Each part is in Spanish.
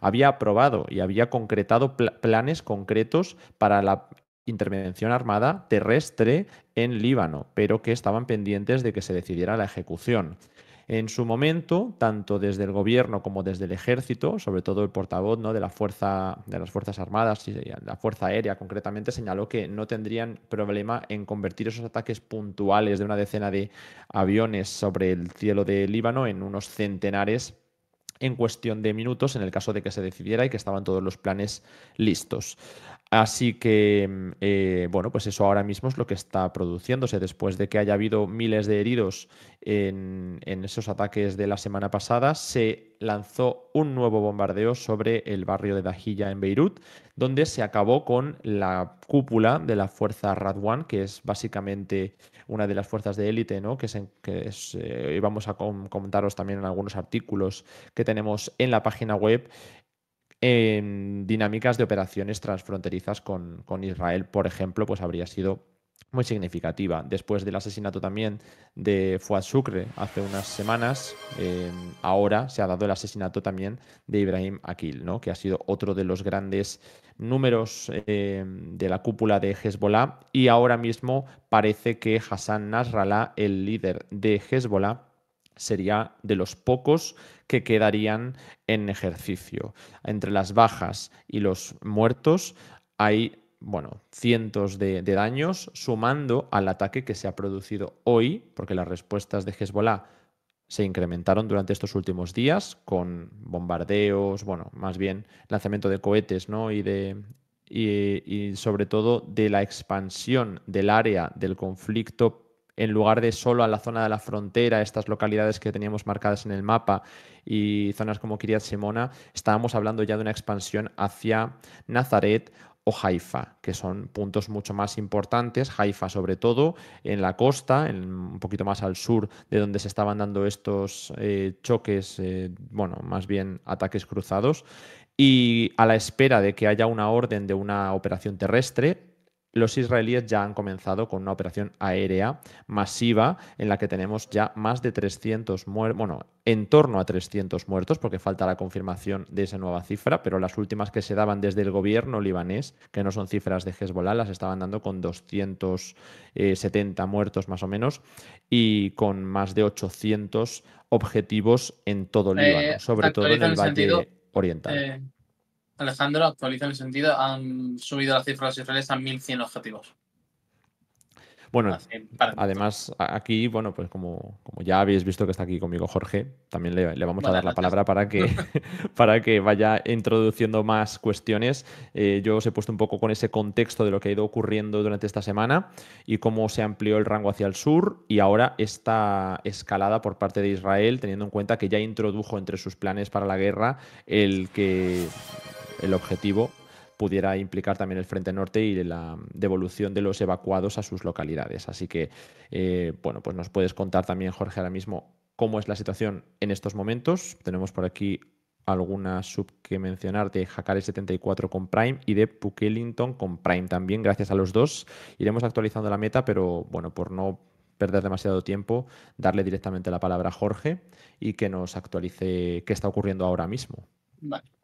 había aprobado y había concretado planes concretos para la intervención armada terrestre en Líbano, pero que estaban pendientes de que se decidiera la ejecución. En su momento, tanto desde el gobierno como desde el ejército, sobre todo el portavoz de, de las Fuerzas Armadas y la Fuerza Aérea concretamente, señaló que no tendrían problema en convertir esos ataques puntuales de una decena de aviones sobre el cielo de Líbano en unos centenares en cuestión de minutos en el caso de que se decidiera y que estaban todos los planes listos. Así que, eh, bueno, pues eso ahora mismo es lo que está produciéndose. Después de que haya habido miles de heridos en, esos ataques de la semana pasada, se lanzó un nuevo bombardeo sobre el barrio de Dajilla en Beirut, donde se acabó con la cúpula de la fuerza Radwan, que es básicamente una de las fuerzas de élite, ¿no? Que, se, que eh, vamos a comentaros también en algunos artículos que tenemos en la página web, en dinámicas de operaciones transfronterizas con, Israel, por ejemplo, pues habría sido muy significativa. Después del asesinato también de Fuad Sucre hace unas semanas, em, ahora se ha dado el asesinato también de Ibrahim Akil, ¿no? que ha sido otro de los grandes números em, de la cúpula de Hezbollah y ahora mismo parece que Hassan Nasrallah, el líder de Hezbollah, sería de los pocos que quedarían en ejercicio. Entre las bajas y los muertos hay bueno, cientos de, daños, sumando al ataque que se ha producido hoy, porque las respuestas de Hezbollah se incrementaron durante estos últimos días con bombardeos, bueno, más bien lanzamiento de cohetes, ¿no? Y de. Y, y sobre todo de la expansión del área del conflicto en lugar de solo a la zona de la frontera, estas localidades que teníamos marcadas en el mapa y zonas como Kiryat semona estábamos hablando ya de una expansión hacia Nazaret o Haifa, que son puntos mucho más importantes, Haifa sobre todo en la costa, en, un poquito más al sur de donde se estaban dando estos eh, choques, eh, bueno, más bien ataques cruzados, y a la espera de que haya una orden de una operación terrestre, los israelíes ya han comenzado con una operación aérea masiva en la que tenemos ya más de 300 muertos, bueno, en torno a 300 muertos, porque falta la confirmación de esa nueva cifra, pero las últimas que se daban desde el gobierno libanés, que no son cifras de Hezbollah, las estaban dando con 270 eh, muertos más o menos y con más de 800 objetivos en todo eh, Líbano, sobre todo en el Valle Oriental. Eh, Alejandro actualiza en el sentido. Han subido las cifras israelíes a 1.100 objetivos. Bueno, además aquí, bueno, pues como, como, ya habéis visto que está aquí conmigo Jorge, también le, vamos a dar la palabra para que, para que vaya introduciendo más cuestiones. Eh, yo os he puesto un poco con ese contexto de lo que ha ido ocurriendo durante esta semana y cómo se amplió el rango hacia el sur y ahora esta escalada por parte de Israel, teniendo en cuenta que ya introdujo entre sus planes para la guerra el que el objetivo pudiera implicar también el Frente Norte y la devolución de los evacuados a sus localidades. Así que, eh, bueno, pues nos puedes contar también, Jorge, ahora mismo cómo es la situación en estos momentos. Tenemos por aquí alguna sub que mencionar de Jacare 74 con Prime y de Pukellington con Prime también, gracias a los dos. Iremos actualizando la meta, pero bueno, por no perder demasiado tiempo, darle directamente la palabra a Jorge y que nos actualice qué está ocurriendo ahora mismo. Vale.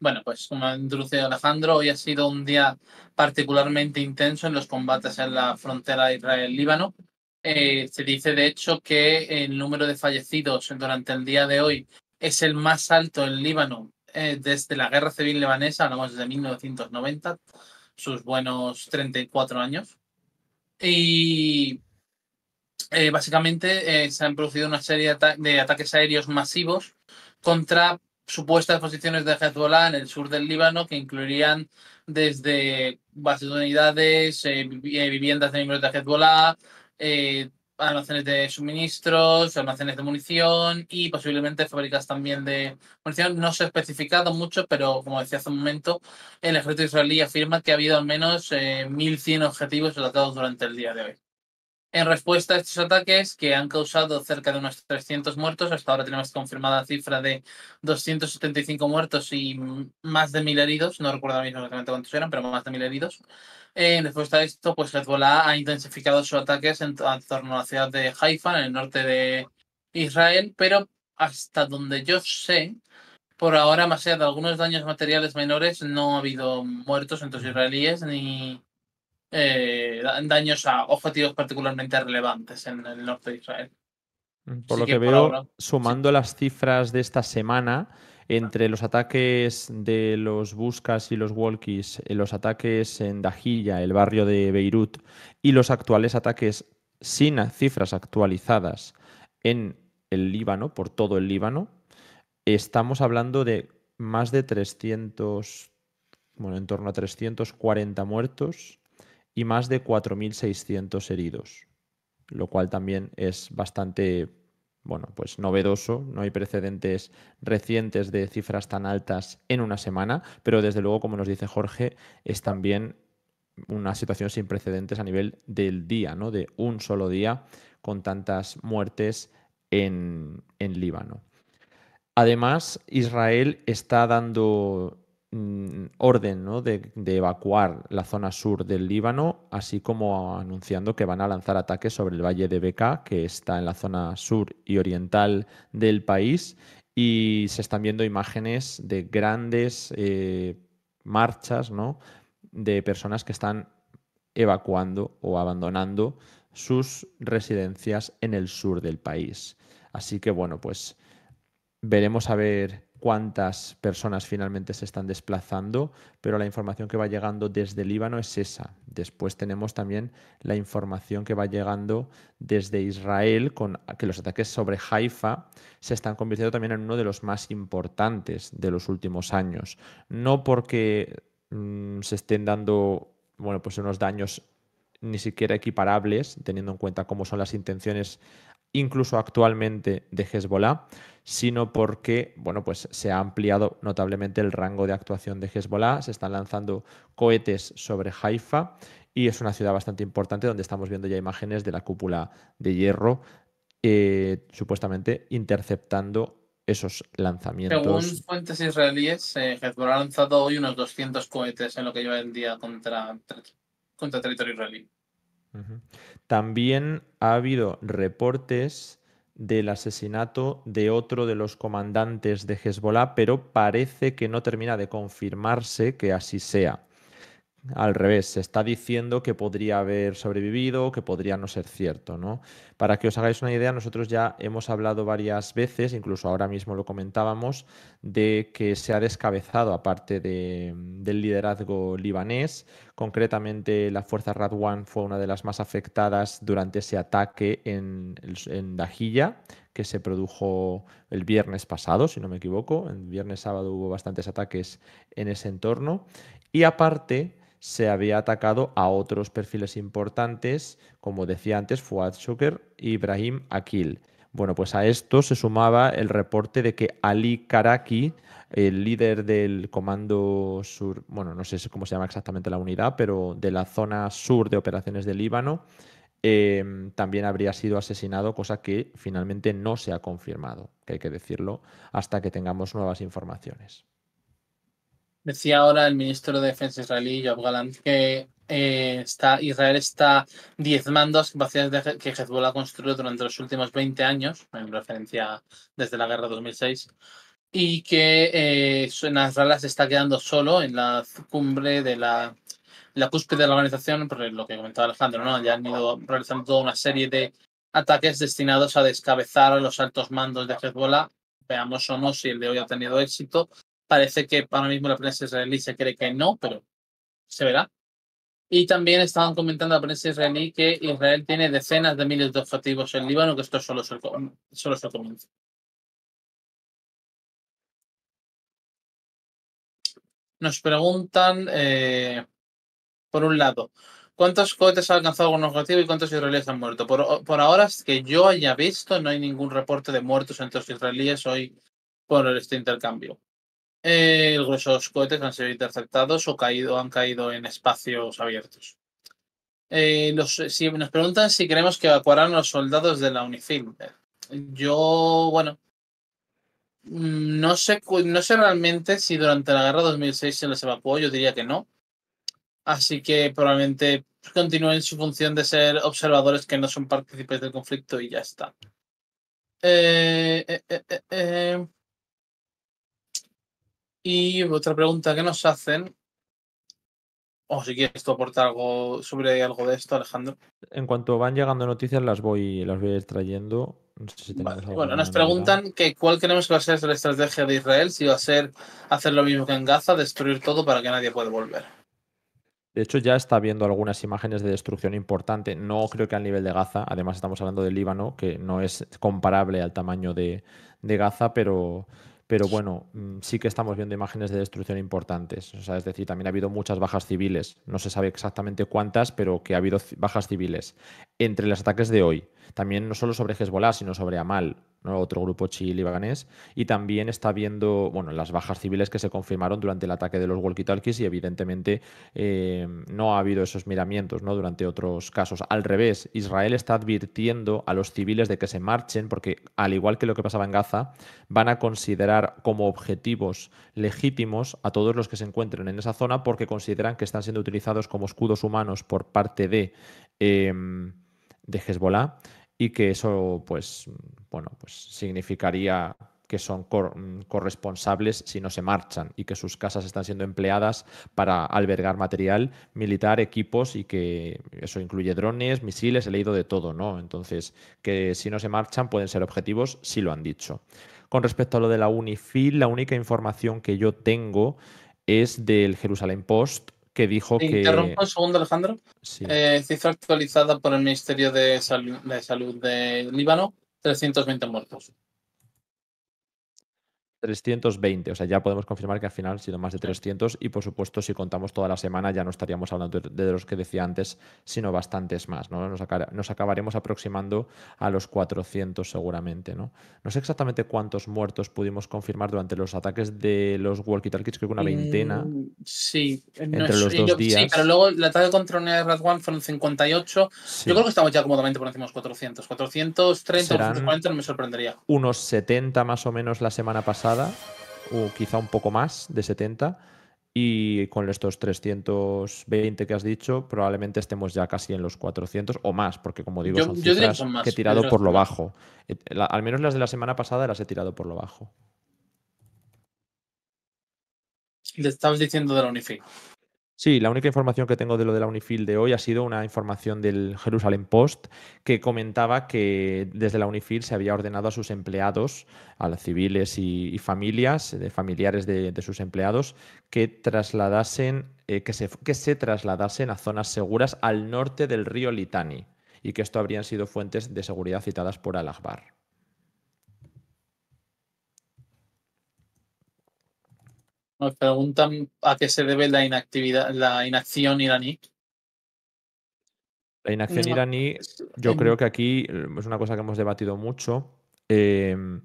Bueno, pues como introducido Alejandro, hoy ha sido un día particularmente intenso en los combates en la frontera Israel-Líbano. Eh, se dice, de hecho, que el número de fallecidos durante el día de hoy es el más alto en Líbano eh, desde la guerra civil libanesa, hablamos desde 1990, sus buenos 34 años. Y eh, básicamente se han producido una serie de ataques aéreos masivos contra supuestas posiciones de Hezbollah en el sur del Líbano que incluirían desde bases de unidades, eh, eh, viviendas de miembros de Hezbollah, eh, almacenes de suministros, almacenes de munición y posiblemente fábricas también de munición. No se ha especificado mucho, pero como decía hace un momento, el ejército israelí afirma que ha habido al menos 1.100 objetivos atacados durante el día de hoy. En respuesta a estos ataques, que han causado cerca de unos 300 muertos, hasta ahora tenemos confirmada cifra de 275 muertos y más de 1.000 heridos, no recuerdo mismo exactamente cuántos eran, pero más de 1.000 heridos. En respuesta a esto, pues Hezbollah ha intensificado sus ataques en, torno a la ciudad de Haifa, en el norte de Israel, pero hasta donde yo sé, por ahora, más allá de algunos daños materiales menores, no ha habido muertos entre israelíes ni eh, daños a objetivos particularmente relevantes en el norte de Israel. Por lo que, veo, sumando las cifras de esta semana, entre los ataques de los Buscas y los Walkies, eh, los ataques en Dajilla, el barrio de Beirut, y los actuales ataques sin cifras actualizadas en el Líbano, por todo el Líbano, estamos hablando de más de 300, bueno, en torno a 340 muertos y más de 4.600 heridos, lo cual también es bastante bueno, pues novedoso, no hay precedentes recientes de cifras tan altas en una semana, pero desde luego, como nos dice Jorge, es también una situación sin precedentes a nivel del día, ¿no? De un solo día con tantas muertes en, en Líbano. Además, Israel está dando Mm, orden de, evacuar la zona sur del Líbano, así como anunciando que van a lanzar ataques sobre el valle de Beca, que está en la zona sur y oriental del país, y se están viendo imágenes de grandes eh, marchas de personas que están evacuando o abandonando sus residencias en el sur del país. Así que bueno, pues veremos a ver cuántas personas finalmente se están desplazando, pero la información que va llegando desde Líbano es esa. Después tenemos también la información que va llegando desde Israel, con que los ataques sobre Haifa se están convirtiendo también en uno de los más importantes de los últimos años. No porque mm, se estén dando bueno, pues unos daños ni siquiera equiparables, teniendo en cuenta cómo son las intenciones incluso actualmente de Hezbollah, sino porque bueno, pues se ha ampliado notablemente el rango de actuación de Hezbollah, se están lanzando cohetes sobre Haifa y es una ciudad bastante importante donde estamos viendo ya imágenes de la cúpula de hierro eh, supuestamente interceptando esos lanzamientos. Según fuentes israelíes, eh, Hezbollah ha lanzado hoy unos 200 cohetes en lo que lleva el día contra, contra territorio israelí. También ha habido reportes del asesinato de otro de los comandantes de Hezbollah, pero parece que no termina de confirmarse que así sea al revés, se está diciendo que podría haber sobrevivido, que podría no ser cierto, ¿no? Para que os hagáis una idea, nosotros ya hemos hablado varias veces, incluso ahora mismo lo comentábamos, de que se ha descabezado, aparte del liderazgo libanés, concretamente la fuerza Radwan fue una de las más afectadas durante ese ataque en, en Dajilla, que se produjo el viernes pasado, si no me equivoco, el viernes sábado hubo bastantes ataques en ese entorno, y aparte se había atacado a otros perfiles importantes, como decía antes, Fuad Shuker y Ibrahim Akil. Bueno, pues a esto se sumaba el reporte de que Ali Karaki, el líder del comando sur, bueno, no sé cómo se llama exactamente la unidad, pero de la zona sur de operaciones del Líbano, eh, también habría sido asesinado, cosa que finalmente no se ha confirmado, que hay que decirlo, hasta que tengamos nuevas informaciones. Decía ahora el ministro de Defensa israelí, Yoav Galant, que eh, está, Israel está diezmando las capacidades que Hezbollah construido durante los últimos 20 años, en referencia desde la guerra 2006, y que eh, Nasrallah se está quedando solo en la cumbre de la, la cúspide de la organización, por lo que comentaba Alejandro, ¿no? ya han ido realizando toda una serie de ataques destinados a descabezar a los altos mandos de Hezbollah. Veamos o no si el de hoy ha tenido éxito, Parece que ahora mismo la prensa israelí se cree que no, pero se verá. Y también estaban comentando la prensa israelí que Israel tiene decenas de miles de objetivos en Líbano, que esto solo es el, solo comienzo. Nos preguntan, eh, por un lado, ¿cuántos cohetes han alcanzado algún objetivo y cuántos israelíes han muerto? Por, ahora, que yo haya visto, no hay ningún reporte de muertos entre los israelíes hoy por este intercambio eh, gruesos cohetes han sido interceptados o caído, han caído en espacios abiertos. Eh, si nos preguntan si queremos que evacuaran los soldados de la UNIFIL. Yo, bueno, mm, no sé, no sé realmente si durante la guerra 2006 se les evacuó, yo diría que no. Así que probablemente continúen su función de ser observadores que no son partícipes del conflicto y ya está. Eh, eh, eh, eh y otra pregunta que nos hacen, o si quieres tú aportar algo sobre algo de esto, Alejandro. En cuanto van llegando noticias, las voy, las voy extrayendo. No Bueno, nos preguntan que cuál creemos que va a ser la estrategia de Israel, si va a ser hacer lo mismo que en Gaza, destruir todo para que nadie pueda volver. De hecho, ya está viendo algunas imágenes de destrucción importante. No creo que al nivel de Gaza. Además, estamos hablando del Líbano, que no es comparable al tamaño de Gaza, pero, pero bueno, mm, sí que estamos viendo imágenes de destrucción importantes. O sea, es decir, también ha habido muchas bajas civiles. No se sabe exactamente cuántas, pero que ha habido bajas civiles entre los ataques de hoy también no solo sobre Hezbollah, sino sobre Amal, otro grupo chilibaganés y también está viendo bueno, las bajas civiles que se confirmaron durante el ataque de los walkie y evidentemente eh, no ha habido esos miramientos ¿no? durante otros casos. Al revés, Israel está advirtiendo a los civiles de que se marchen porque, al igual que lo que pasaba en Gaza, van a considerar como objetivos legítimos a todos los que se encuentren en esa zona porque consideran que están siendo utilizados como escudos humanos por parte de, eh, de Hezbollah y que eso, pues, bueno, pues significaría que son mm, corresponsables si no se marchan y que sus casas están siendo empleadas para albergar material militar, equipos y que eso incluye drones, misiles, he leído de todo, ¿no? Entonces, que si no se marchan pueden ser objetivos, si lo han dicho. Con respecto a lo de la UNIFIL, la única información que yo tengo es del Jerusalén Post que dijo que. Interrumpo un segundo, Alejandro. cifra eh, actualizada por el Ministerio de, Salud de, Salud de Líbano: 320 muertos. 320, o sea, ya podemos confirmar que al final ha sido más de 300 y por supuesto si contamos toda la semana ya no estaríamos hablando de los que decía antes, sino bastantes más, ¿no? Nos, acabaremos aproximando a los 400 seguramente, ¿no? No sé exactamente cuántos muertos pudimos confirmar durante los ataques de los walkie-talkies, creo que una veintena. Eh, sí, entre los dos días. Sí, pero luego el ataque contra Unidad Brad One fueron 58. Yo creo que estamos ya cómodamente por encima de 400. 430 no me sorprendería. Unos 70 más o menos la semana pasada o quizá un poco más, de 70. Y con estos 320 que has dicho, probablemente estemos ya casi en los 400 o más, porque como digo, son que, he tirado por lo bajo. al menos las de la semana pasada las he tirado por lo bajo. Le estabas diciendo de la Unifi. Sí, la única información que tengo de lo de la Unifil de hoy ha sido una información del Jerusalem Post que comentaba que desde la Unifil se había ordenado a sus empleados, a los civiles y, familias, de familiares de, sus empleados, que trasladasen, eh, que, se, que se trasladasen a zonas seguras al norte del río Litani y que esto habrían sido fuentes de seguridad citadas por Al-Akbar. Nos preguntan a qué se debe la inactividad, la inacción iraní. La inacción iraní, yo creo que aquí eh, es una cosa que hemos debatido mucho. Em,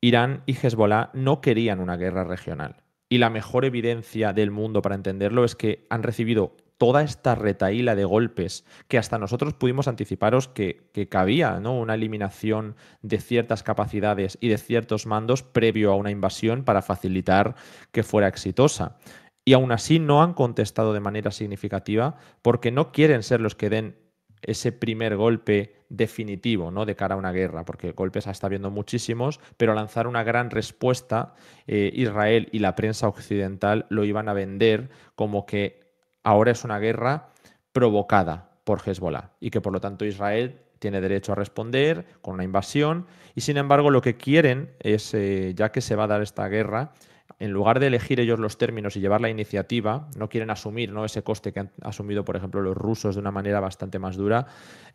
Irán y Hezbollah no querían una guerra regional. Y la mejor evidencia del mundo para entenderlo es que han recibido toda esta retaíla de golpes que hasta nosotros pudimos anticiparos que, cabía, ¿no? Una eliminación de ciertas capacidades y de ciertos mandos previo a una invasión para facilitar que fuera exitosa. Y aún así no han contestado de manera significativa porque no quieren ser los que den ese primer golpe definitivo ¿no? de cara a una guerra, porque golpes está habiendo muchísimos, pero lanzar una gran respuesta, eh, Israel y la prensa occidental lo iban a vender como que ahora es una guerra provocada por Hezbollah y que por lo tanto Israel tiene derecho a responder con una invasión y sin embargo lo que quieren es, eh, ya que se va a dar esta guerra, en lugar de elegir ellos los términos y llevar la iniciativa, no quieren asumir ¿no? ese coste que han asumido, por ejemplo, los rusos de una manera bastante más dura,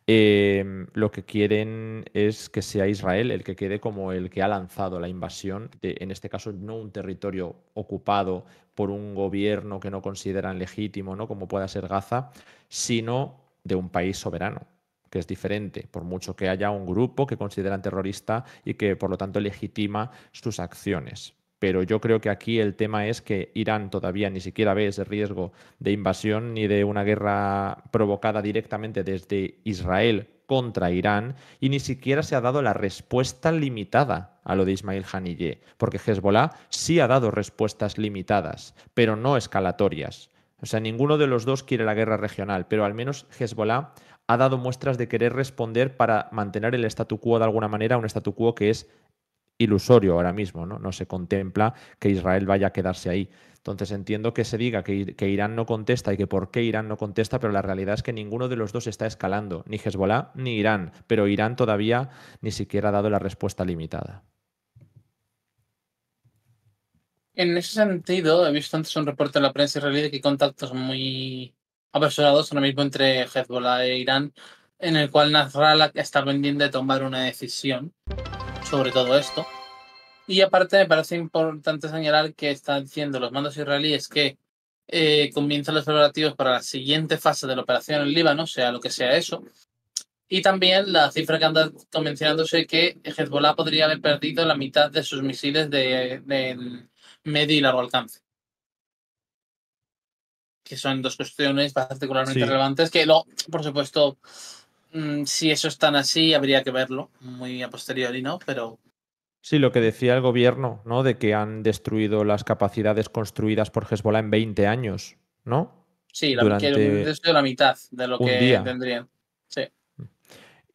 Em, lo que quieren es que sea Israel el que quede como el que ha lanzado la invasión, de, eh, en este caso no un territorio ocupado por un gobierno que no consideran legítimo, ¿no? como pueda ser Gaza, sino de un país soberano, que es diferente, por mucho que haya un grupo que consideran terrorista y que por lo tanto legitima sus acciones pero yo creo que aquí el tema es que Irán todavía ni siquiera ve ese riesgo de invasión ni de una guerra provocada directamente desde Israel contra Irán y ni siquiera se ha dado la respuesta limitada a lo de Ismail Haniyeh, porque Hezbollah sí ha dado respuestas limitadas, pero no escalatorias. O sea, ninguno de los dos quiere la guerra regional, pero al menos Hezbollah ha dado muestras de querer responder para mantener el statu quo de alguna manera, un statu quo que es ilusorio ahora mismo, ¿no? No se contempla que Israel vaya a quedarse ahí. Entonces entiendo que se diga que, Irán no contesta y que por qué Irán no contesta, pero la realidad es que ninguno de los dos está escalando, ni Hezbollah ni Irán, pero Irán todavía ni siquiera ha dado la respuesta limitada. En ese sentido, he visto antes un reporte en la prensa israelí de que hay contactos muy apresurados ahora mismo entre Hezbollah e Irán, en el cual Nasrallah está pendiente de tomar una decisión sobre todo esto. Y aparte me parece importante señalar que están diciendo los mandos israelíes que eh, comienzan los preparativos para la siguiente fase de la operación en Líbano, sea lo que sea eso. Y también la cifra que anda convencionándose que Hezbollah podría haber perdido la mitad de sus misiles de, medio y largo alcance. Que son dos cuestiones particularmente relevantes que, lo por supuesto, Mm, si eso es tan así, habría que verlo muy a posteriori, ¿no? Pero. Sí, lo que decía el gobierno, ¿no? De que han destruido las capacidades construidas por Hezbollah en 20 años, ¿no? Sí, la, la mitad de lo que tendrían. Sí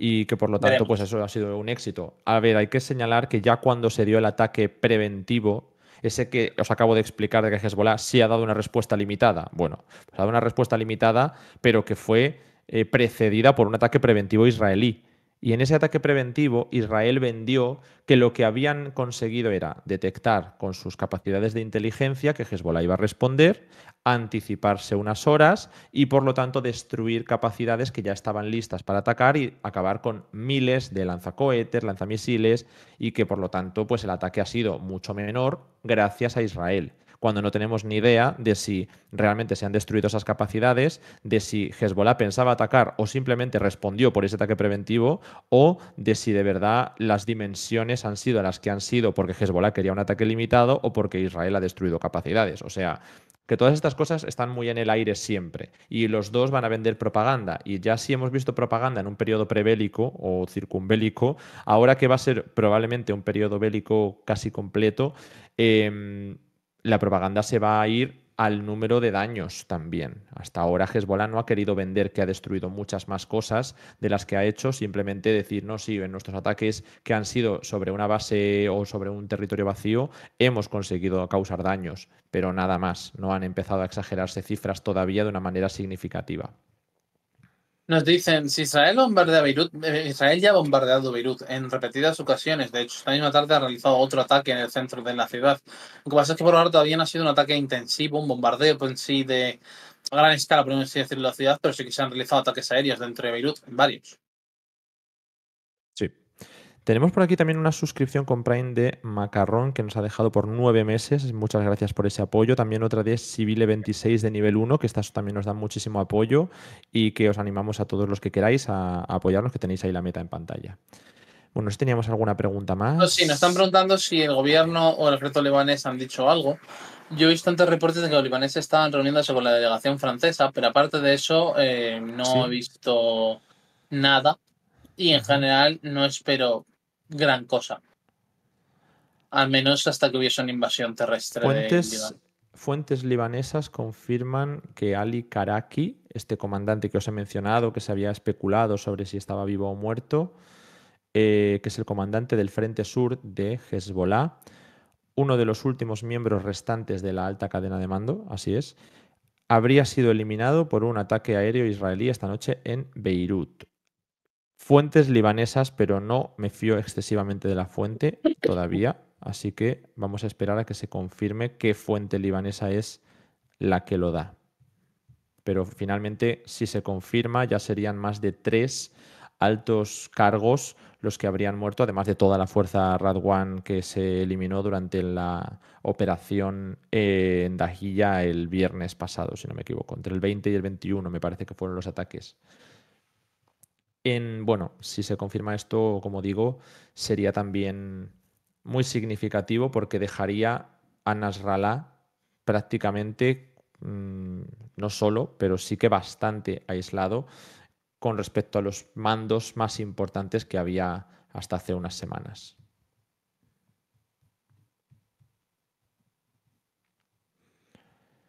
y que por lo tanto pues eso ha sido un éxito. A ver, hay que señalar que ya cuando se dio el ataque preventivo, ese que os acabo de explicar de que Hezbollah sí ha dado una respuesta limitada. Bueno, pues, ha dado una respuesta limitada, pero que fue eh, precedida por un ataque preventivo israelí. Y en ese ataque preventivo, Israel vendió que lo que habían conseguido era detectar con sus capacidades de inteligencia que Hezbollah iba a responder, anticiparse unas horas y, por lo tanto, destruir capacidades que ya estaban listas para atacar y acabar con miles de lanzacohetes, lanzamisiles y que, por lo tanto, pues el ataque ha sido mucho menor gracias a Israel cuando no tenemos ni idea de si realmente se han destruido esas capacidades, de si Hezbollah pensaba atacar o simplemente respondió por ese ataque preventivo, o de si de verdad las dimensiones han sido las que han sido porque Hezbollah quería un ataque limitado o porque Israel ha destruido capacidades. O sea, que todas estas cosas están muy en el aire siempre y los dos van a vender propaganda y ya si hemos visto propaganda en un periodo prebélico o circunbélico, ahora que va a ser probablemente un periodo bélico casi completo, eh, la propaganda se va a ir al número de daños también. Hasta ahora Hezbollah no ha querido vender que ha destruido muchas más cosas de las que ha hecho, simplemente decir, no, sí, en nuestros ataques que han sido sobre una base o sobre un territorio vacío, hemos conseguido causar daños, pero nada más, no han empezado a exagerarse cifras todavía de una manera significativa. Nos dicen, si Israel bombardea Beirut, eh, Israel ya ha bombardeado Beirut en repetidas ocasiones. De hecho, esta misma tarde ha realizado otro ataque en el centro de la ciudad. Lo que pasa es que por ahora todavía no ha sido un ataque intensivo, un bombardeo en sí de gran escala, por así decirlo, la ciudad, pero sí que se han realizado ataques aéreos dentro de Beirut, en varios. Tenemos por aquí también una suscripción con Prime de Macarrón que nos ha dejado por nueve meses. Muchas gracias por ese apoyo. También otra de Civile 26 de nivel 1, que estas también nos dan muchísimo apoyo y que os animamos a todos los que queráis a, apoyarnos, que tenéis ahí la meta en pantalla. Bueno, si teníamos alguna pregunta más. sí, nos están preguntando si el gobierno o el ejército libanés han dicho algo. Yo he visto antes reportes de que los libaneses estaban reuniéndose con la delegación francesa, pero aparte de eso, eh, no he visto nada. Y en general, no espero gran cosa. Al menos hasta que hubiese una invasión terrestre. Fuentes, libanesas confirman que Ali Karaki, este comandante que os he mencionado, que se había especulado sobre si estaba vivo o muerto, eh, que es el comandante del Frente Sur de Hezbollah, uno de los últimos miembros restantes de la alta cadena de mando, así es, habría sido eliminado por un ataque aéreo israelí esta noche en Beirut. Fuentes libanesas, pero no me fío excesivamente de la fuente todavía. Así que vamos a esperar a que se confirme qué fuente libanesa es la que lo da. Pero finalmente, si se confirma, ya serían más de tres altos cargos los que habrían muerto, además de toda la fuerza Radwan que se eliminó durante la operación eh, en Dajilla el viernes pasado, si no me equivoco. Entre el 20 y el 21 me parece que fueron los ataques bueno, si se confirma esto, como digo, sería también muy significativo porque dejaría a Nasrallah prácticamente, mm, no solo, pero sí que bastante aislado con respecto a los mandos más importantes que había hasta hace unas semanas.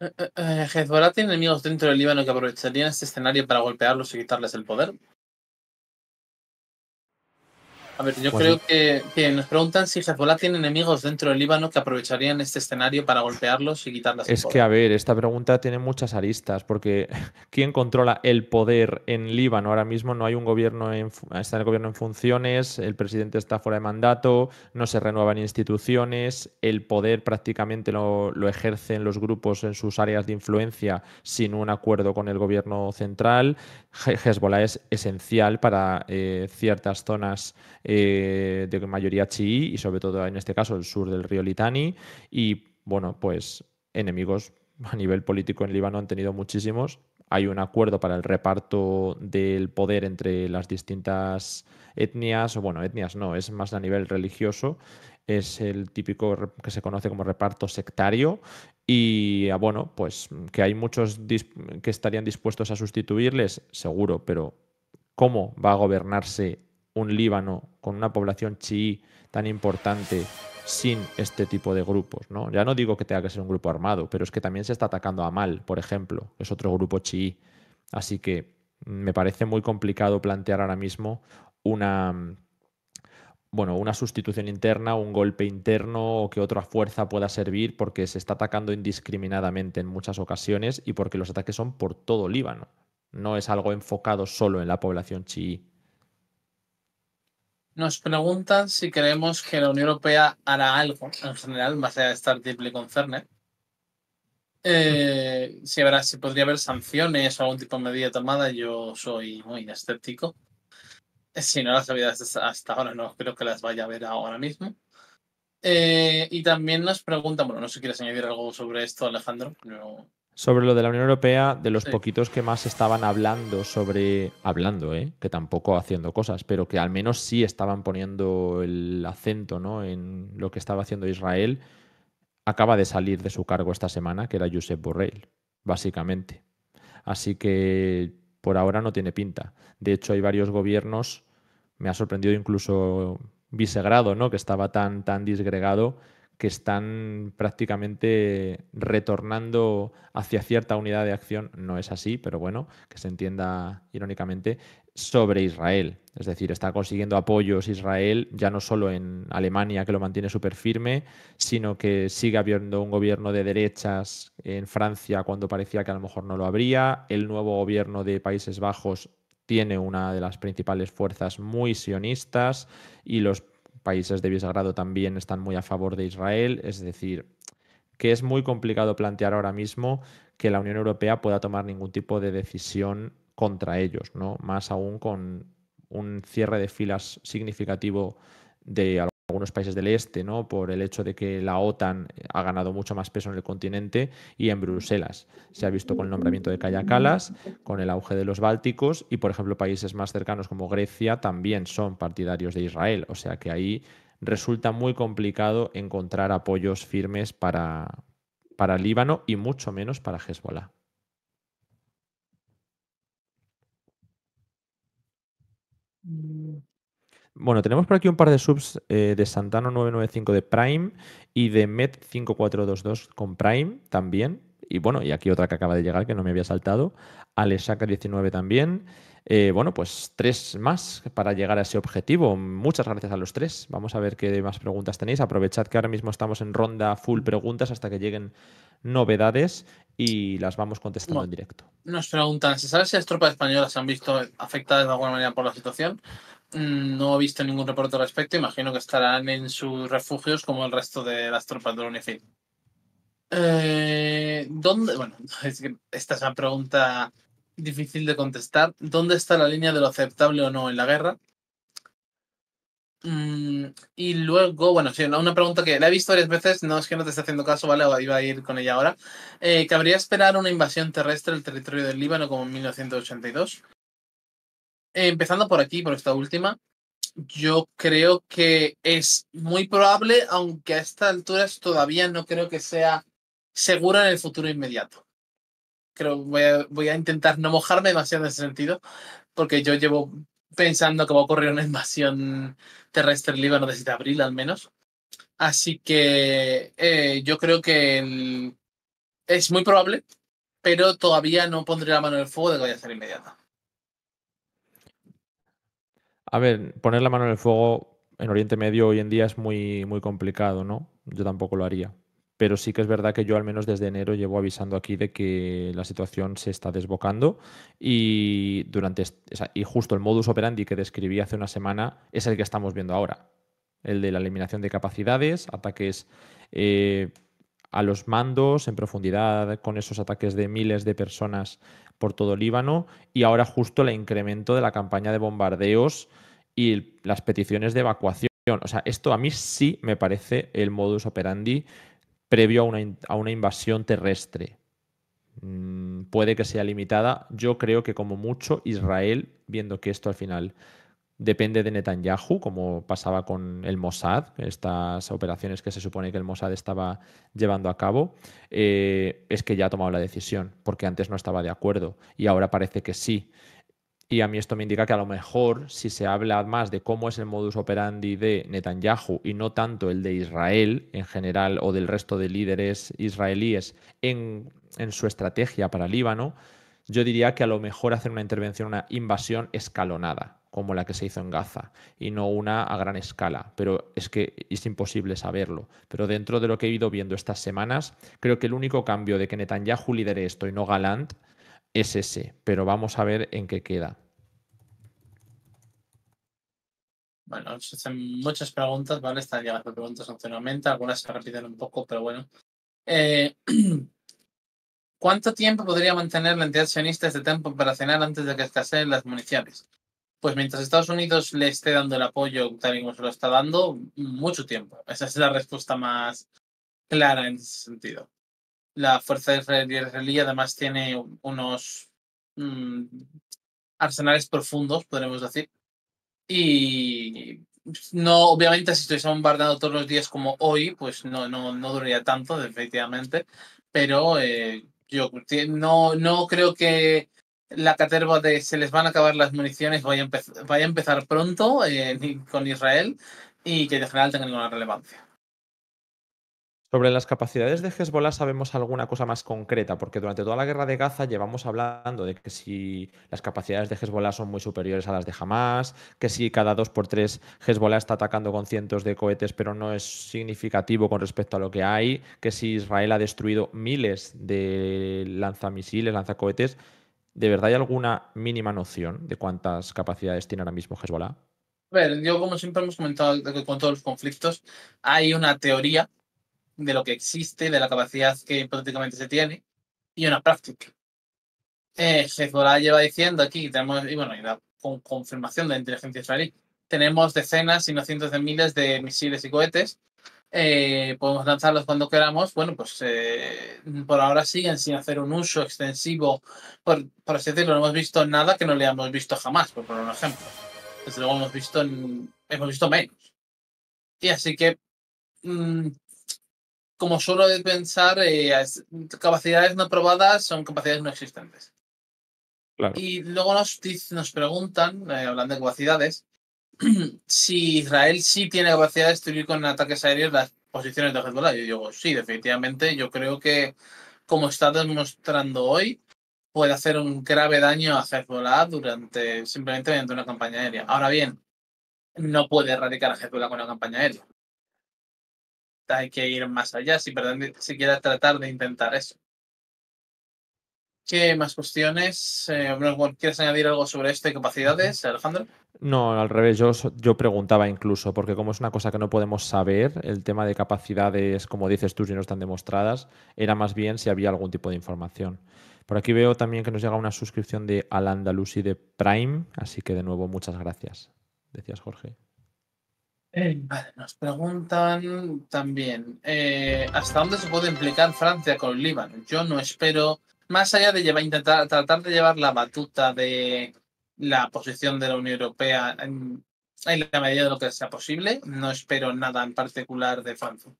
Eh, eh, eh tiene enemigos dentro del Líbano que aprovecharían este escenario para golpearlos y quitarles el poder. A ver, yo pues creo que, nos preguntan si Hezbollah tiene enemigos dentro del Líbano que aprovecharían este escenario para golpearlos y quitarlas. Es que, a ver, esta pregunta tiene muchas aristas, porque ¿quién controla el poder en Líbano? Ahora mismo no hay un gobierno, está el gobierno en funciones, el presidente está fuera de mandato, no se renuevan instituciones, el poder prácticamente lo, lo ejercen los grupos en sus áreas de influencia sin un acuerdo con el gobierno central. Hezbollah es esencial para eh, ciertas zonas. Eh, de mayoría chií y sobre todo en este caso el sur del río Litani. Y bueno, pues enemigos a nivel político en Líbano han tenido muchísimos. Hay un acuerdo para el reparto del poder entre las distintas etnias, o bueno, etnias no, es más a nivel religioso. Es el típico que se conoce como reparto sectario y ah, bueno, pues que hay muchos que estarían dispuestos a sustituirles, seguro, pero ¿cómo va a gobernarse un Líbano con una población chií tan importante sin este tipo de grupos, ¿no? Ya no digo que tenga que ser un grupo armado, pero es que también se está atacando a Mal, por ejemplo, que es otro grupo chií. Así que me parece muy complicado plantear ahora mismo una bueno, una sustitución interna, un golpe interno o que otra fuerza pueda servir porque se está atacando indiscriminadamente en muchas ocasiones y porque los ataques son por todo Líbano. No es algo enfocado solo en la población chií. Nos preguntan si creemos que la Unión Europea hará algo en general, más allá de estar triple con Eh, si, habrá, si podría haber sanciones o algún tipo de medida tomada, yo soy muy escéptico. Eh, si no las había hasta ahora, no creo que las vaya a ver ahora mismo. Eh, y también nos preguntan, bueno, no sé si quieres añadir algo sobre esto, Alejandro sobre lo de la Unión Europea, de los poquitos que más estaban hablando sobre, hablando, ¿eh? que tampoco haciendo cosas, pero que al menos sí estaban poniendo el acento ¿no? en lo que estaba haciendo Israel, acaba de salir de su cargo esta semana, que era Josep Borrell, básicamente. Así que por ahora no tiene pinta. De hecho, hay varios gobiernos, me ha sorprendido incluso Visegrado, ¿no? que estaba tan, tan disgregado que están prácticamente retornando hacia cierta unidad de acción, no es así, pero bueno, que se entienda irónicamente, sobre Israel. Es decir, está consiguiendo apoyos Israel ya no solo en Alemania, que lo mantiene súper firme, sino que sigue habiendo un gobierno de derechas en Francia cuando parecía que a lo mejor no lo habría. El nuevo gobierno de Países Bajos tiene una de las principales fuerzas muy sionistas y los países de bisagrado también están muy a favor de Israel, es decir, que es muy complicado plantear ahora mismo que la Unión Europea pueda tomar ningún tipo de decisión contra ellos, ¿no? Más aún con un cierre de filas significativo de algunos países del este, ¿no? Por el hecho de que la OTAN ha ganado mucho más peso en el continente y en Bruselas. Se ha visto con el nombramiento de Kayakalas, con el auge de los Bálticos y, por ejemplo, países más cercanos como Grecia también son partidarios de Israel. O sea que ahí resulta muy complicado encontrar apoyos firmes para, para Líbano y mucho menos para Hezbollah. Mm. Bueno, tenemos por aquí un par de subs eh, de Santano 995 de Prime y de Met 5422 con Prime también. Y bueno, y aquí otra que acaba de llegar que no me había saltado. Alesaca 19 también. Eh, bueno, pues tres más para llegar a ese objetivo. Muchas gracias a los tres. Vamos a ver qué más preguntas tenéis. Aprovechad que ahora mismo estamos en ronda full preguntas hasta que lleguen novedades y las vamos contestando en directo. Nos preguntan, ¿Sabes si las tropas españolas se han visto afectadas de alguna manera por la situación? Mm, no he visto ningún reporte al respecto. Imagino que estarán en sus refugios como el resto de las tropas del UNIFIL. Eh, ¿Dónde? Bueno, esta es una pregunta difícil de contestar. ¿Dónde está la línea de lo aceptable o no en la guerra? Mm, y luego, bueno, sí, una pregunta que la he visto varias veces, no es que no te esté haciendo caso, ¿vale? Iba a ir con ella ahora. Eh, ¿Cabría esperar una invasión terrestre del territorio del Líbano como en 1982? empezando por aquí, por esta última, yo creo que es muy probable, aunque a esta alturas todavía no creo que sea segura en el futuro inmediato. Creo voy a, voy a intentar no mojarme demasiado en ese sentido, porque yo llevo pensando que va a ocurrir una invasión terrestre en Líbano desde abril al menos. Así que eh, yo creo que es muy probable, pero todavía no pondré la mano en el fuego de que vaya a ser inmediata. A ver, poner la mano en el fuego en Oriente Medio hoy en día es muy, muy complicado, ¿no? Yo tampoco lo haría. Pero sí que es verdad que yo al menos desde enero llevo avisando aquí de que la situación se está desbocando y, durante, y justo el modus operandi que describí hace una semana es el que estamos viendo ahora. El de la eliminación de capacidades, ataques eh, a los mandos en profundidad con esos ataques de miles de personas por todo Líbano y ahora justo el incremento de la campaña de bombardeos y las peticiones de evacuación. O sea, esto a mí sí me parece el modus operandi previo a una, invasión terrestre. Mm, puede que sea limitada. Yo creo que como mucho Israel, viendo que esto al final depende de Netanyahu, como pasaba con el Mossad, estas operaciones que se supone que el Mossad estaba llevando a cabo, eh, es que ya ha tomado la decisión, porque antes no estaba de acuerdo y ahora parece que sí. Y a mí esto me indica que a lo mejor si se habla más de cómo es el modus operandi de Netanyahu y no tanto el de Israel en general o del resto de líderes israelíes en, en su estrategia para Líbano, yo diría que a lo mejor hacer una intervención, una invasión escalonada, como la que se hizo en Gaza y no una a gran escala, pero es que es imposible saberlo. Pero dentro de lo que he ido viendo estas semanas, creo que el único cambio de que Netanyahu lidere esto y no Galant es ese, pero vamos a ver en qué queda. Bueno, se hacen muchas preguntas, ¿vale? Están llegando preguntas anteriormente, algunas se repiten un poco, pero bueno. Eh, ¿Cuánto tiempo podría mantener la entidad sionista este tiempo operacional antes de que escaseen las municiones? pues mientras Estados Unidos le esté dando el apoyo tal y como lo está dando, mucho tiempo. Esa es la respuesta más clara en ese sentido. La fuerza de israelí además tiene unos mm, arsenales profundos, podemos decir. Y no, obviamente, si estuviese bombardeando todos los días como hoy, pues no, no, no duraría tanto, definitivamente. Pero eh, yo no, no creo que la caterva de se les van a acabar las municiones vaya a, empezar pronto eh, con Israel y que de general tenga ninguna relevancia. Sobre las capacidades de Hezbollah sabemos alguna cosa más concreta, porque durante toda la guerra de Gaza llevamos hablando de que si las capacidades de Hezbollah son muy superiores a las de Hamas, que si cada dos por tres Hezbollah está atacando con cientos de cohetes, pero no es significativo con respecto a lo que hay, que si Israel ha destruido miles de lanzamisiles, lanzacohetes, ¿de verdad hay alguna mínima noción de cuántas capacidades tiene ahora mismo Hezbollah? A ver, yo como siempre hemos comentado que con todos los conflictos, hay una teoría de lo que existe, de la capacidad que prácticamente se tiene, y una práctica. Eh, Hezbollah lleva diciendo aquí, tenemos, y bueno, hay una con confirmación de la inteligencia israelí, tenemos decenas y no cientos de miles de misiles y cohetes eh, podemos lanzarlos cuando queramos. Bueno, pues eh, por ahora siguen sin hacer un uso extensivo, por, así decirlo, no hemos visto nada que no le hayamos visto jamás, por poner un ejemplo. Desde luego hemos visto, hemos visto menos. Y así que, como mm, como suelo pensar, eh, capacidades no probadas son capacidades no existentes. Y luego nos, nos preguntan, hablando de capacidades, si Israel sí tiene capacidad de destruir con ataques aéreos las posiciones de Hezbollah. Yo digo, sí, definitivamente. Yo creo que, como está demostrando hoy, puede hacer un grave daño a Hezbollah durante, simplemente mediante una campaña aérea. Ahora bien, no puede erradicar a Hezbollah con una campaña aérea. Hay que ir más allá si, si quiere tratar de intentar eso. ¿Qué más cuestiones? Eh, ¿Quieres añadir algo sobre esto y capacidades, Alejandro? No, al revés, yo, yo preguntaba incluso, porque como es una cosa que no podemos saber, el tema de capacidades, como dices tú, si no están demostradas, era más bien si había algún tipo de información. Por aquí veo también que nos llega una suscripción de Al Andalusi de Prime, así que de nuevo muchas gracias, decías Jorge. Eh, vale, nos preguntan también, eh, ¿hasta dónde se puede implicar Francia con Líbano? Yo no espero más allá de llevar, intentar tratar de llevar la batuta de la posición de la Unión Europea en, la medida de lo que sea posible, no espero nada en particular de Fanzo.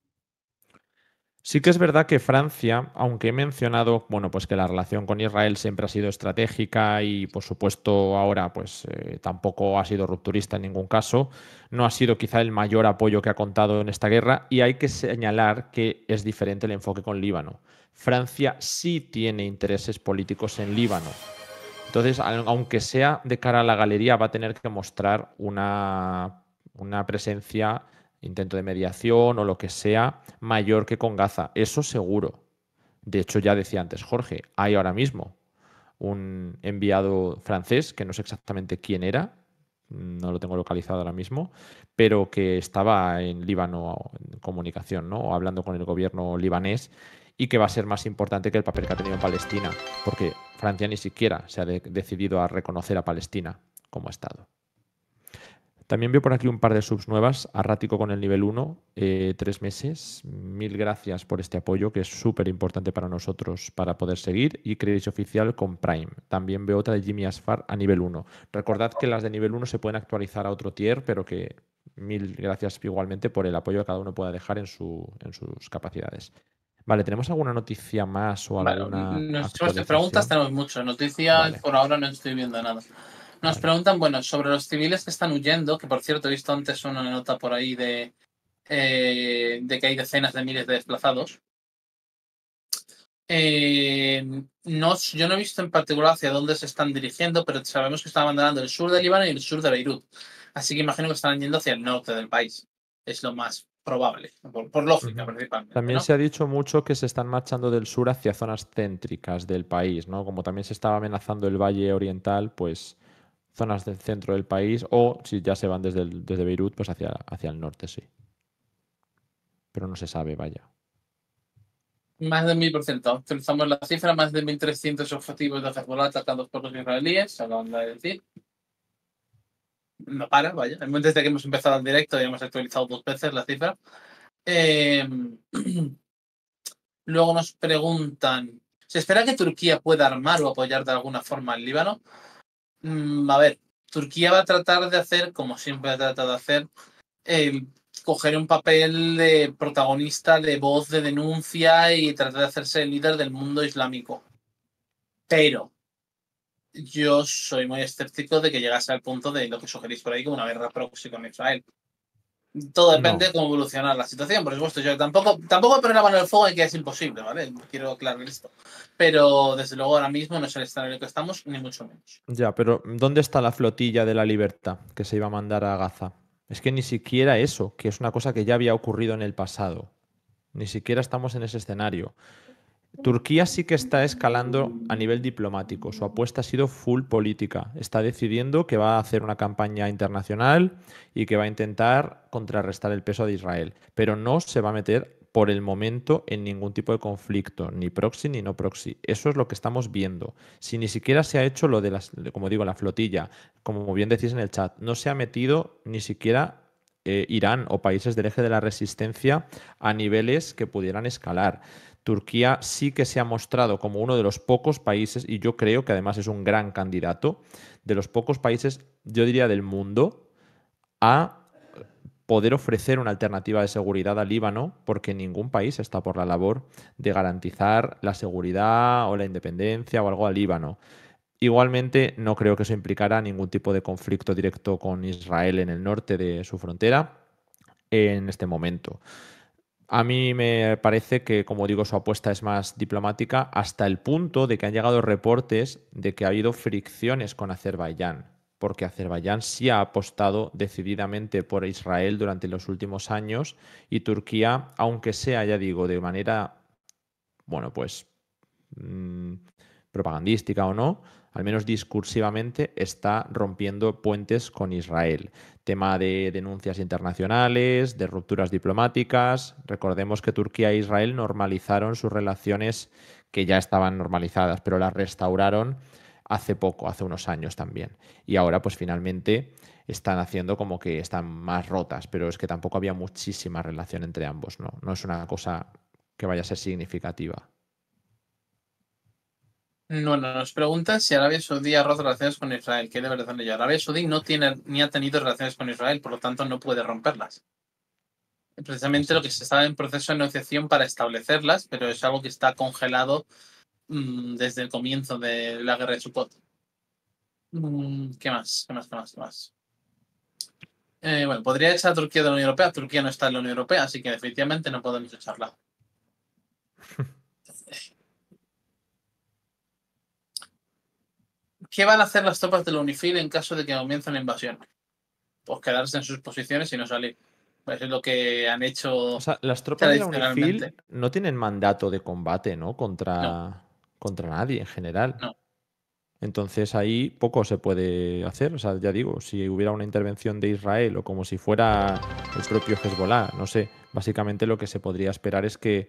Sí que es verdad que Francia, aunque he mencionado, bueno, pues que la relación con Israel siempre ha sido estratégica y por supuesto ahora pues eh, tampoco ha sido rupturista en ningún caso, no ha sido quizá el mayor apoyo que ha contado en esta guerra y hay que señalar que es diferente el enfoque con Líbano. Francia sí tiene intereses políticos en Líbano. Entonces, aunque sea de cara a la galería, va a tener que mostrar una, una presencia intento de mediación o lo que sea mayor que con Gaza. Eso seguro. De hecho, ya decía antes Jorge, hay ahora mismo un enviado francés, que no sé exactamente quién era, no lo tengo localizado ahora mismo, pero que estaba en Líbano en comunicación, ¿no? O hablando con el gobierno libanés y que va a ser más importante que el papel que ha tenido Palestina, porque Francia ni siquiera se ha decidido a reconocer a Palestina como Estado. También veo por aquí un par de subs nuevas, Arrático con el nivel 1, tres meses. Mil gracias por este apoyo, que es súper importante para nosotros para poder seguir. Y Crédito Oficial con Prime. También veo otra de Jimmy Asfar a nivel 1. Recordad que las de nivel 1 se pueden actualizar a otro tier, pero que mil gracias igualmente por el apoyo que cada uno pueda dejar en, su, en sus capacidades. Vale, ¿tenemos alguna noticia más o alguna...? Bueno, nuestras preguntas tenemos muchas. Noticias por ahora no estoy viendo nada. Nos preguntan, bueno, sobre los civiles que están huyendo, que por cierto he visto antes una nota por ahí de, eh, de que hay decenas de miles de desplazados. Eh, no, yo no he visto en particular hacia dónde se están dirigiendo, pero sabemos que están abandonando el sur de Líbano y el sur de Beirut. Así que imagino que están yendo hacia el norte del país. Es lo más probable, por, lógica principalmente. También se ha dicho mucho que se están marchando del sur hacia zonas céntricas del país, ¿no? Como también se estaba amenazando el valle oriental, pues zonas del centro del país o si ya se van desde, desde Beirut, pues hacia, hacia el norte, sí. Pero no se sabe, vaya. Más del 1000%. Utilizamos la cifra, más de 1.300 objetivos de Hezbollah atacados por los israelíes, se lo de decir. No para, vaya. Desde que hemos empezado en directo ya hemos actualizado dos veces la cifra. Eh, luego nos preguntan, ¿se espera que Turquía pueda armar o apoyar de alguna forma al Líbano? Mm, a ver, Turquía va a tratar de hacer, como siempre ha tratado de hacer, coger un papel de protagonista, de voz de denuncia y tratar de hacerse el líder del mundo islámico. Pero yo soy muy escéptico de que llegase al punto de lo que sugerís por ahí como una guerra proxy con Israel. Todo depende de cómo evolucionar la situación, por supuesto. Yo tampoco, tampoco poner la mano el fuego y que es imposible, ¿vale? Quiero aclarar esto. Pero desde luego ahora mismo no es el escenario en el que estamos, ni mucho menos. Ya, pero ¿dónde está la flotilla de la libertad que se iba a mandar a Gaza? Es que ni siquiera eso, que es una cosa que ya había ocurrido en el pasado. Ni siquiera estamos en ese escenario. Turquía sí que está escalando a nivel diplomático. Su apuesta ha sido full política. Está decidiendo que va a hacer una campaña internacional y que va a intentar contrarrestar el peso de Israel. Pero no se va a meter por el momento en ningún tipo de conflicto, ni proxy ni no proxy. Eso es lo que estamos viendo. Si ni siquiera se ha hecho lo de, las, como digo, la flotilla, como bien decís en el chat, no se ha metido ni siquiera eh, Irán o países del eje de la resistencia a niveles que pudieran escalar. Turquía sí que se ha mostrado como uno de los pocos países, y yo creo que además es un gran candidato, de los pocos países, yo diría, del mundo, a poder ofrecer una alternativa de seguridad al Líbano, porque ningún país está por la labor de garantizar la seguridad o la independencia o algo al Líbano. Igualmente, no creo que eso implicará ningún tipo de conflicto directo con Israel en el norte de su frontera en este momento. A mí me parece que, como digo, su apuesta es más diplomática hasta el punto de que han llegado reportes de que ha habido fricciones con Azerbaiyán, porque Azerbaiyán sí ha apostado decididamente por Israel durante los últimos años y Turquía, aunque sea, ya digo, de manera, bueno, pues mm, propagandística o no, al menos discursivamente, está rompiendo puentes con Israel. Tema de denuncias internacionales, de rupturas diplomáticas. Recordemos que Turquía e Israel normalizaron sus relaciones que ya estaban normalizadas, pero las restauraron hace poco, hace unos años también. Y ahora, pues finalmente están haciendo como que están más rotas, pero es que tampoco había muchísima relación entre ambos, ¿no? No es una cosa que vaya a ser significativa. Bueno, nos pregunta si Arabia Saudí ha roto relaciones con Israel. ¿Qué debe razón ello? Arabia Saudí no tiene ni ha tenido relaciones con Israel, por lo tanto no puede romperlas. Precisamente lo que se estaba en proceso de negociación para establecerlas, pero es algo que está congelado mm, desde el comienzo de la guerra de Sukkot. Mm, ¿Qué más? ¿Qué más? ¿Qué más? ¿Qué más? Eh, bueno, podría echar a Turquía de la Unión Europea. Turquía no está en la Unión Europea, así que definitivamente no podemos echarla. ¿Qué van a hacer las tropas de la Unifil en caso de que comience una invasión? Pues quedarse en sus posiciones y no salir. Eso pues es lo que han hecho. O las tropas de la Unifil no tienen mandato de combate, ¿no? Contra, contra nadie en general. Entonces ahí poco se puede hacer. O sea, ya digo, si hubiera una intervención de Israel o como si fuera el propio Hezbollah, no sé. Básicamente lo que se podría esperar es que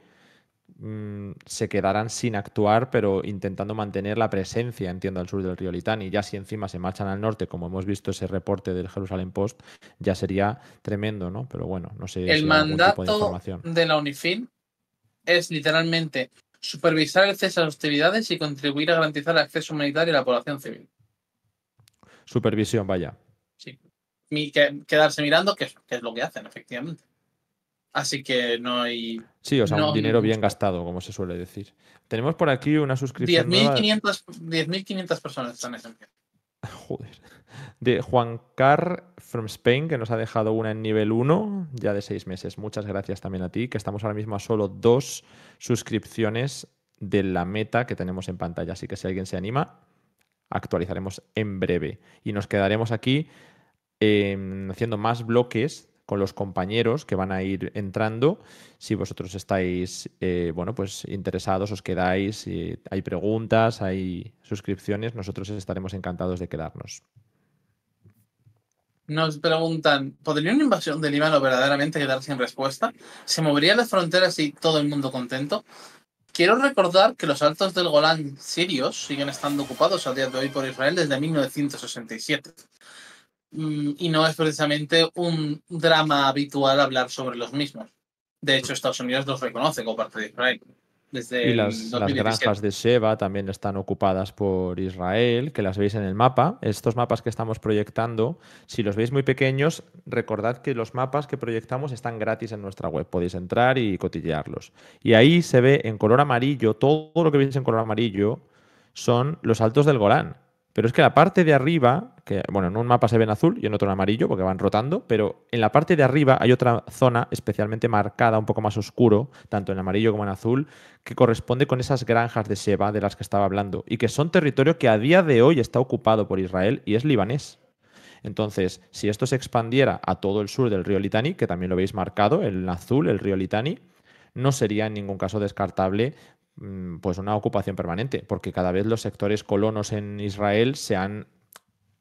Mm, se quedarán sin actuar, pero intentando mantener la presencia, entiendo, al sur del río Litani. Ya si encima se marchan al norte, como hemos visto ese reporte del Jerusalem Post, ya sería tremendo, ¿no? Pero bueno, no sé. El mandato de, la UNIFIL es literalmente supervisar el cese de hostilidades y contribuir a garantizar el acceso humanitario a la población civil. Supervisión, vaya. Sí. quedarse mirando, que es lo que hacen, efectivamente. Así que no hay. Sí, o sea, un dinero bien gastado, como se suele decir. Tenemos por aquí una suscripción. 10.500 personas están en Joder. De Juan Carr from Spain, que nos ha dejado una en nivel 1, ya de seis meses. Muchas gracias también a ti, que estamos ahora mismo a solo dos suscripciones de la meta que tenemos en pantalla. Así que si alguien se anima, actualizaremos en breve. Y nos quedaremos aquí em, haciendo más bloques con los compañeros que van a ir entrando. Si vosotros estáis eh, bueno, pues interesados, os quedáis, hay preguntas, hay suscripciones, nosotros estaremos encantados de quedarnos. Nos preguntan, ¿podría una invasión de Líbano verdaderamente quedar sin respuesta? ¿Se movería las fronteras y todo el mundo contento? Quiero recordar que los altos del Golán sirios siguen estando ocupados al día de hoy por Israel desde 1967. Mm, y no es precisamente un drama habitual hablar sobre los mismos. De hecho, Estados Unidos los reconoce como parte de Israel. Desde y las, las, granjas de Sheba también están ocupadas por Israel, que las veis en el mapa. Estos mapas que estamos proyectando, si los veis muy pequeños, recordad que los mapas que proyectamos están gratis en nuestra web. Podéis entrar y cotillearlos. Y ahí se ve en color amarillo, todo lo que veis en color amarillo son los altos del Golán. Pero es que la parte de arriba, bueno, en un mapa se en azul y en otro en amarillo porque van rotando, pero en la parte de arriba hay otra zona especialmente marcada, un poco más oscuro, tanto en amarillo como en azul, que corresponde con esas granjas de seba de las que estaba hablando y que son territorio que a día de hoy está ocupado por Israel y es libanés. Entonces, si esto se expandiera a todo el sur del río Litani, que también lo veis marcado, en azul, el río Litani, no sería en ningún caso descartable mm, pues una ocupación permanente, porque cada vez los sectores colonos en Israel se han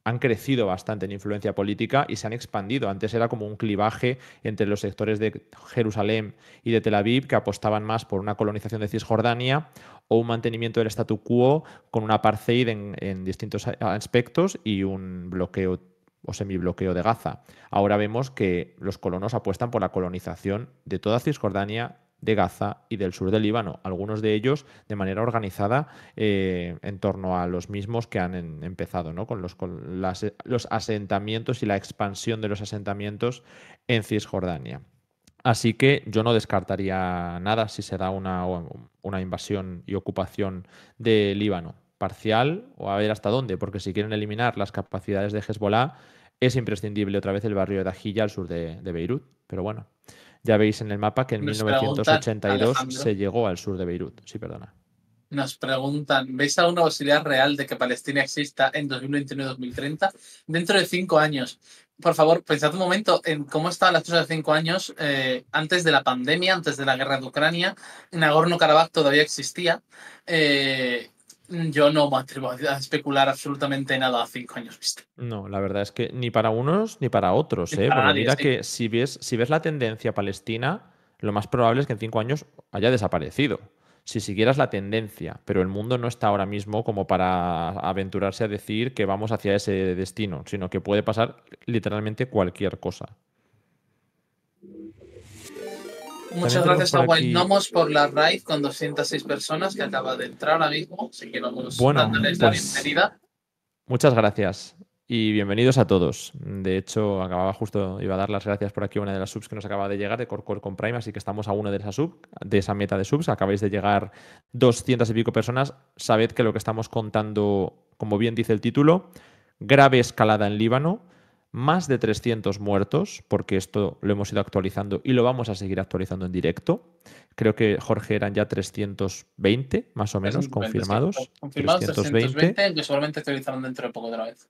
han crecido bastante en influencia política y se han expandido. Antes era como un clivaje entre los sectores de Jerusalén y de Tel Aviv que apostaban más por una colonización de Cisjordania o un mantenimiento del statu quo con una parceid en, en distintos aspectos y un bloqueo o semibloqueo de Gaza. Ahora vemos que los colonos apuestan por la colonización de toda Cisjordania de Gaza y del sur del Líbano, algunos de ellos de manera organizada eh, en torno a los mismos que han empezado ¿no? con, los, los asentamientos y la expansión de los asentamientos en Cisjordania. Así que yo no descartaría nada si se da una, una, invasión y ocupación de Líbano parcial o a ver hasta dónde, porque si quieren eliminar las capacidades de Hezbollah es imprescindible otra vez el barrio de Ajilla, al sur de, de Beirut. Pero bueno, ya veis en el mapa que en 1982 se llegó al sur de Beirut. Sí, perdona. Nos preguntan, ¿veis alguna posibilidad real de que Palestina exista en 2029-2030? Dentro de cinco años. Por favor, pensad un momento en cómo estaban las cosas de cinco años eh, antes de la pandemia, antes de la guerra de Ucrania. Nagorno-Karabaj todavía existía. Eh, yo no me atrevo a especular absolutamente nada a cinco años vista. No, la verdad es que ni para unos ni para otros. ¿eh? mira que si ves, si ves la tendencia palestina, lo más probable es que en cinco años haya desaparecido. Si siguieras la tendencia, pero el mundo no está ahora mismo como para aventurarse a decir que vamos hacia ese destino, sino que puede pasar literalmente cualquier cosa. Muchas gracias a Wild por la raid con 206 personas que acaba de entrar ahora mismo. Así que vamos dándoles la pues bienvenida. Muchas gracias y bienvenidos a todos. De hecho, acababa justo, iba a dar las gracias por aquí a una de las subs que nos acaba de llegar de Corcor con Prime, así que estamos a una de esas sub, de esa meta de subs. Acabáis de llegar 200 y pico personas. Sabed que lo que estamos contando, como bien dice el título, grave escalada en Líbano más de 300 muertos, porque esto lo hemos ido actualizando y lo vamos a seguir actualizando en directo. Creo que Jorge eran ya 320, más o menos, confirmados. Confirmados 320, que seguramente actualizarán dentro de poco otra vez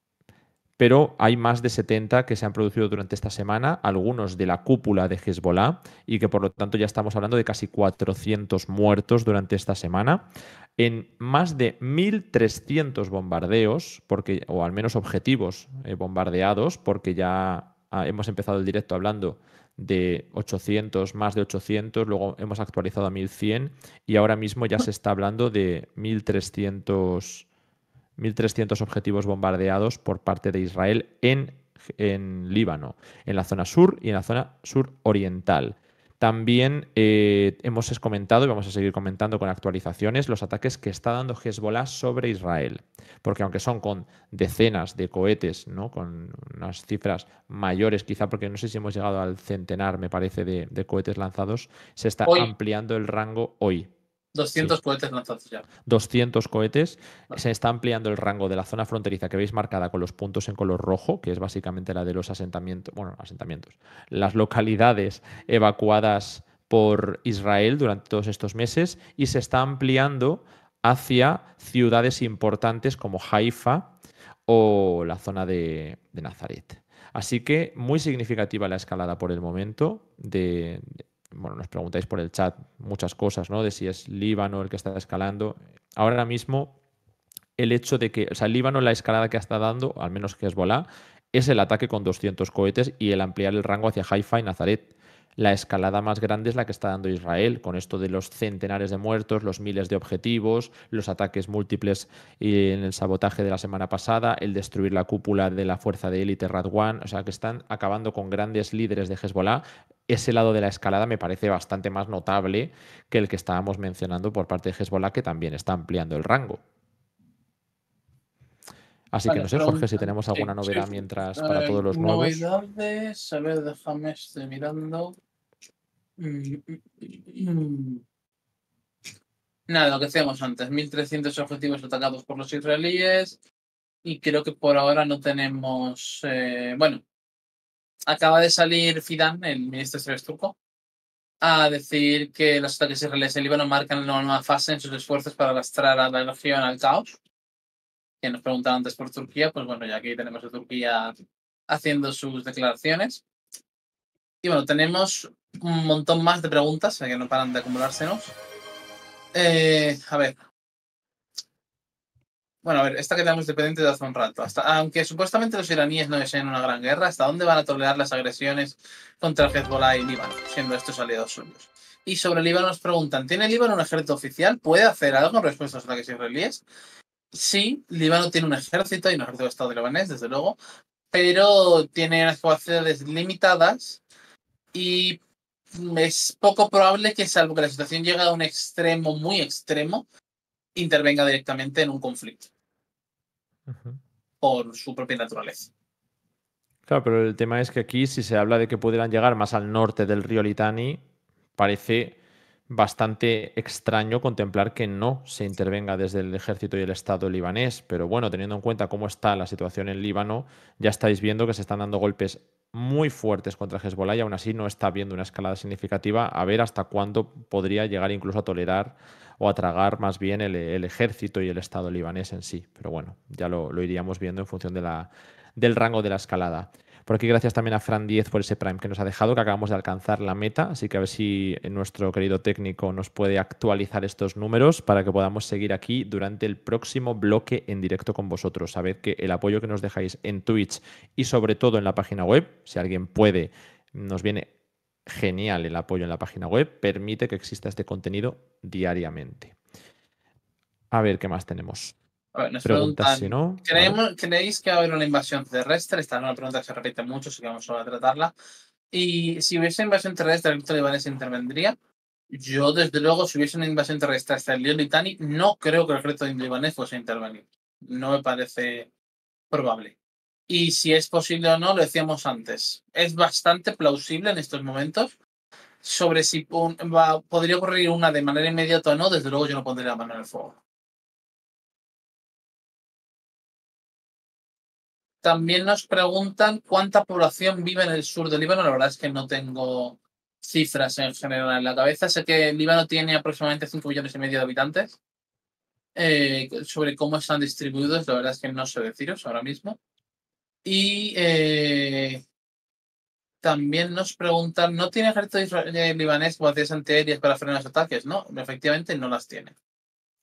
pero hay más de 70 que se han producido durante esta semana, algunos de la cúpula de Hezbollah, y que por lo tanto ya estamos hablando de casi 400 muertos durante esta semana, en más de 1.300 bombardeos, porque, o al menos objetivos eh, bombardeados, porque ya ah, hemos empezado el directo hablando de 800, más de 800, luego hemos actualizado a 1100 y ahora mismo ya se está hablando de 1300 1.300 objetivos bombardeados por parte de Israel en, Líbano, en la zona sur y en la zona sur oriental. También eh, hemos comentado y vamos a seguir comentando con actualizaciones los ataques que está dando Hezbollah sobre Israel. Porque aunque son con decenas de cohetes, ¿no? con unas cifras mayores, quizá porque no sé si hemos llegado al centenar, me parece, de, cohetes lanzados, se está ampliando el rango hoy. 200 cohetes lanzados ya. 200 cohetes. Ah. Se está ampliando el rango de la zona fronteriza que veis marcada con los puntos en color rojo, que es básicamente la de los asentamientos, bueno, asentamientos, las localidades evacuadas por Israel durante todos estos meses y se está ampliando hacia ciudades importantes como Haifa o la zona de, Nazaret. Así que muy significativa la escalada por el momento de bueno, nos preguntáis por el chat muchas cosas, ¿no? De si es Líbano el que está escalando. Ahora mismo, el hecho de que, o sea, Líbano la escalada que está dando, al menos que es Hezbollah, es el ataque con 200 cohetes y el ampliar el rango hacia Haifa y Nazaret la escalada más grande es la que está dando Israel, con esto de los centenares de muertos, los miles de objetivos, los ataques múltiples en el sabotaje de la semana pasada, el destruir la cúpula de la fuerza de élite Radwan, o sea, que están acabando con grandes líderes de Hezbollah. Ese lado de la escalada me parece bastante más notable que el que estábamos mencionando por parte de Hezbollah, que también está ampliando el rango. Así que no sé, Jorge, si tenemos alguna novedad mientras para todos los nuevos. Novedades, a ver, déjame este mirando. Mm, mm, mm. Nada, lo que decíamos antes, 1.300 objetivos atacados por los israelíes y creo que por ahora no tenemos... Eh, bueno, acaba de salir Fidan, el ministro de turco, a decir que los ataques israelíes en Líbano marcan la nueva fase en sus esfuerzos para arrastrar a la región al caos que nos preguntaba antes por Turquía, pues bueno, ya aquí tenemos a Turquía haciendo sus declaraciones. Y bueno, tenemos un montón más de preguntas que no paran de acumulárselos. Eh, a ver. Bueno, a ver, esta que tenemos de de hace un rato. Hasta, aunque supuestamente los iraníes no desean una gran guerra, ¿hasta dónde van a tolerar las agresiones contra Hezbollah y Líbano, siendo estos aliados suyos? Y sobre Líbano nos preguntan, ¿tiene Líbano un ejército oficial? ¿Puede hacer algo en respuesta a los ataques israelíes? Sí, Líbano tiene un ejército, y un ejército de Estado libanés, desde luego, pero tiene unas capacidades limitadas y es poco probable que, salvo que la situación llegue a un extremo muy extremo, intervenga directamente en un conflicto por su propia naturaleza. Claro, pero el tema es que aquí, si se habla de que pudieran llegar más al norte del río Litani, parece bastante extraño contemplar que no se intervenga desde el ejército y el Estado libanés, pero bueno, teniendo en cuenta cómo está la situación en Líbano, ya estáis viendo que se están dando golpes muy fuertes contra Hezbollah y aún así no está habiendo una escalada significativa, a ver hasta cuándo podría llegar incluso a tolerar o a tragar más bien el, ejército y el Estado libanés en sí, pero bueno, ya lo, iríamos viendo en función de del rango de la escalada. Por aquí gracias también a Fran 10 por ese Prime que nos ha dejado, que acabamos de alcanzar la meta, así que a ver si eh, nuestro querido técnico nos puede actualizar estos números para que podamos seguir aquí durante el próximo bloque en directo con vosotros. Sabed que el apoyo que nos dejáis en Twitch y sobre todo en la página web, si alguien puede, nos viene genial el apoyo en la página web, permite que exista este contenido diariamente. A ver qué más tenemos nos preguntan, si no. ¿Creéis que va a haber una invasión terrestre? Esta es una pregunta que se repite mucho, así que vamos a tratarla. Y si hubiese invasión terrestre, ¿el Libanes intervendría? Yo, desde luego, si hubiese una invasión terrestre hasta el Litani, no creo que el ejército libanés fuese a intervenir. No me parece probable. Y si es posible o no, lo decíamos antes. Es bastante plausible en estos momentos. Sobre si podría ocurrir una de manera inmediata o no, desde luego yo no pondría la mano en el fuego. También nos preguntan cuánta población vive en el sur del Líbano. La verdad es que no tengo cifras en general en la cabeza. Sé que Líbano tiene aproximadamente 5 millones y medio de habitantes. Eh, sobre cómo están distribuidos, la verdad es que no sé deciros ahora mismo. Y eh, también nos preguntan, ¿no tiene ejército eh, libanés baterías antiaéreas para frenar los ataques? No, efectivamente no las tiene.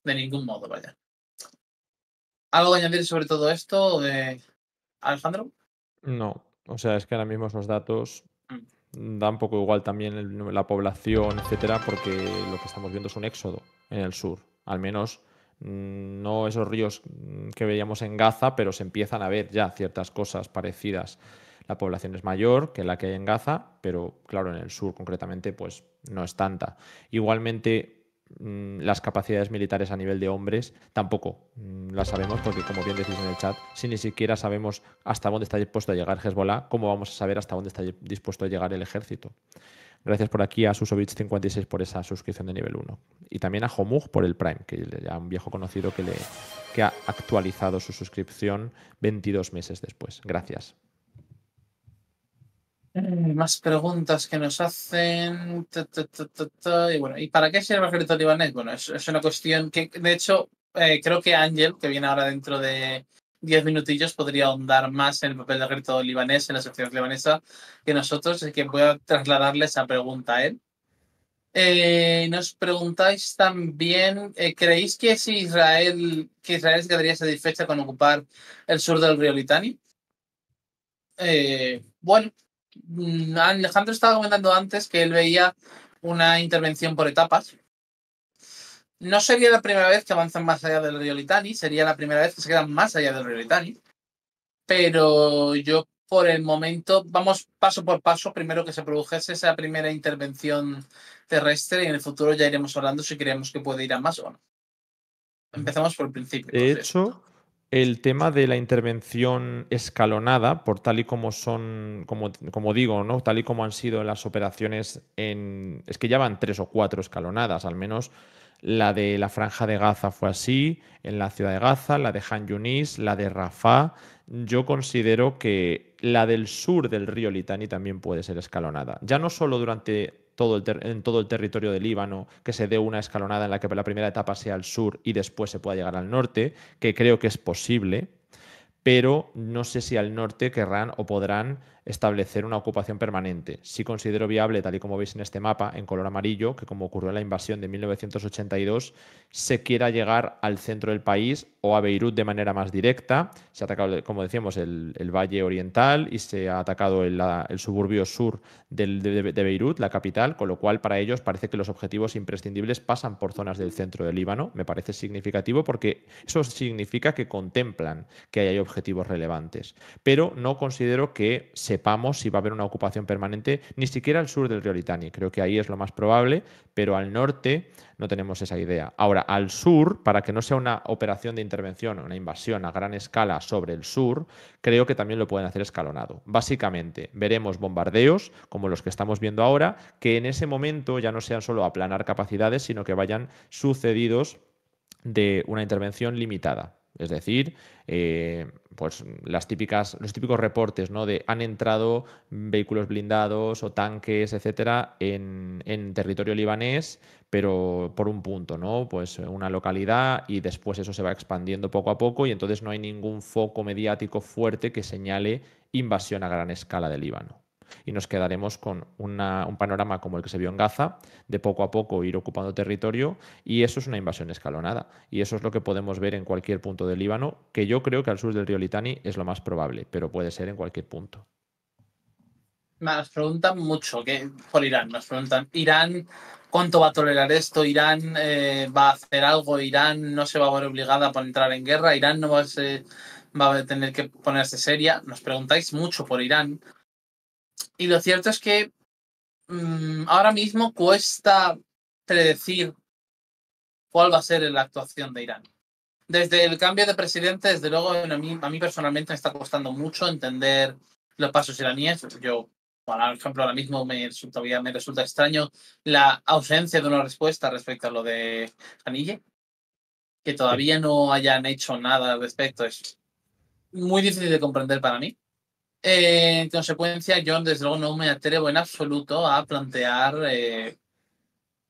De ningún modo, vaya. ¿Algo que añadir sobre todo esto? Alejandro? No, o sea, es que ahora mismo esos datos mm. dan poco igual también la población, etcétera, porque lo que estamos viendo es un éxodo en el sur. Al menos mm, no esos ríos mm, que veíamos en Gaza, pero se empiezan a ver ya ciertas cosas parecidas. La población es mayor que la que hay en Gaza, pero claro, en el sur concretamente, pues no es tanta. Igualmente, Mm, las capacidades militares a nivel de hombres tampoco mm, las sabemos porque como bien decís en el chat si ni siquiera sabemos hasta dónde está dispuesto a llegar Hezbollah cómo vamos a saber hasta dónde está dispuesto a llegar el ejército gracias por aquí a Susovich56 por esa suscripción de nivel 1 y también a Homug por el Prime que ya un viejo conocido que, le, que ha actualizado su suscripción 22 meses después gracias Mm, más preguntas que nos hacen. y bueno, ¿y para qué sirve el grito libanés? Bueno, es, una cuestión que, de hecho, eh, creo que Ángel, que viene ahora dentro de diez minutillos, podría ahondar más en el papel del grito libanés en la sociedad libanesa que nosotros, así que voy a trasladarle esa pregunta a él. Eh, nos preguntáis también, eh, ¿creéis que Israel, que Israel se quedaría satisfecha con ocupar el sur del río Litani? bueno, Mm, Alejandro estaba comentando antes que él veía una intervención por etapas. No sería la primera vez que avanzan más allá del Litani sería la primera vez que se quedan más allá del Litani Pero yo por el momento, vamos paso por paso, primero que se produjese esa primera intervención terrestre y en el futuro ya iremos hablando si creemos que puede ir a más o no. Empezamos por el principio el tema de la intervención escalonada, por tal y como son, como, digo, ¿no? Tal y como han sido las operaciones en. Es que ya van tres o cuatro escalonadas, al menos la de la Franja de Gaza fue así, en la ciudad de Gaza, la de Han Yunis, la de Rafah. Yo considero que la del sur del río Litani también puede ser escalonada. Ya no solo durante en todo el territorio del Líbano, que se dé una escalonada en la que la primera etapa sea al sur y después se pueda llegar al norte, que creo que es posible, pero no sé si al norte querrán o podrán establecer una ocupación permanente. si considero viable, tal y como veis en este mapa, en color amarillo, que como ocurrió en la invasión de 1982, se quiera llegar al centro del país o a Beirut de manera más directa. Se ha atacado, como decíamos, el, valle oriental y se ha atacado el, suburbio sur de, Beirut, la capital, con lo cual para ellos parece que los objetivos imprescindibles pasan por zonas del centro del Líbano. Me parece significativo porque eso significa que contemplan que hay objetivos relevantes, pero no considero que se sepamos si va a haber una ocupación permanente, ni siquiera al sur del río Litani. Creo que ahí es lo más probable, pero al norte no tenemos esa idea. Ahora, al sur, para que no sea una operación de intervención, una invasión a gran escala sobre el sur, creo que también lo pueden hacer escalonado. Básicamente, veremos bombardeos como los que estamos viendo ahora, que en ese momento ya no sean solo aplanar capacidades, sino que vayan sucedidos de una intervención limitada. Es decir, eh, pues las típicas, los típicos reportes ¿no? de han entrado vehículos blindados o tanques, etcétera, en, territorio libanés, pero por un punto, ¿no? Pues una localidad y después eso se va expandiendo poco a poco y entonces no hay ningún foco mediático fuerte que señale invasión a gran escala del Líbano y nos quedaremos con un panorama como el que se vio en Gaza, de poco a poco ir ocupando territorio y eso es una invasión escalonada. Y eso es lo que podemos ver en cualquier punto del Líbano, que yo creo que al sur del río Litani es lo más probable, pero puede ser en cualquier punto. Nos preguntan mucho por Irán, nos preguntan, ¿Irán cuánto va a tolerar esto? ¿Irán eh, va a hacer algo? ¿Irán no se va a ver obligada por entrar en guerra? ¿Irán no va a, va a tener que ponerse seria? Nos preguntáis mucho por Irán. Y lo cierto es que mm, ahora mismo cuesta predecir cuál va a ser la actuación de Irán. Desde el cambio de presidente, desde luego, a mí, personalmente me está costando mucho entender los pasos iraníes. Yo, por ejemplo, ahora mismo me, todavía me resulta extraño la ausencia de una respuesta respecto a lo de Anille, que todavía no hayan hecho nada al respecto. Es muy difícil de comprender para mí. Eh, en consecuencia, yo desde luego no me atrevo en absoluto a plantear eh,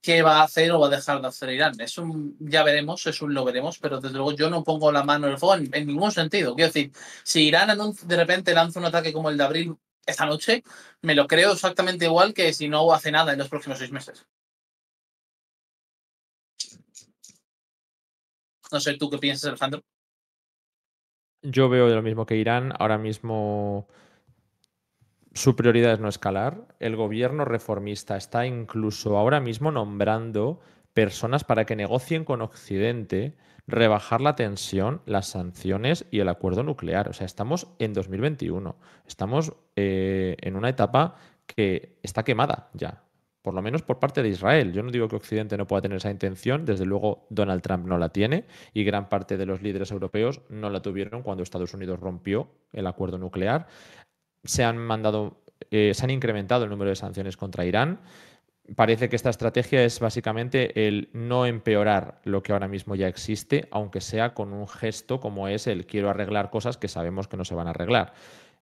qué va a hacer o va a dejar de hacer Irán. Es ya veremos, eso un lo veremos, pero desde luego yo no pongo la mano en el fuego en, ningún sentido. Quiero decir, si Irán de repente lanza un ataque como el de abril esta noche, me lo creo exactamente igual que si no hace nada en los próximos seis meses. No sé, ¿tú qué piensas, Alejandro? Yo veo lo mismo que Irán. Ahora mismo su prioridad es no escalar. El gobierno reformista está incluso ahora mismo nombrando personas para que negocien con Occidente rebajar la tensión, las sanciones y el acuerdo nuclear. O sea, estamos en 2021. Estamos eh, en una etapa que está quemada ya, por lo menos por parte de Israel. Yo no digo que Occidente no pueda tener esa intención, desde luego Donald Trump no la tiene y gran parte de los líderes europeos no la tuvieron cuando Estados Unidos rompió el acuerdo nuclear se han mandado, eh, se han incrementado el número de sanciones contra Irán. Parece que esta estrategia es básicamente el no empeorar lo que ahora mismo ya existe, aunque sea con un gesto como es el quiero arreglar cosas que sabemos que no se van a arreglar.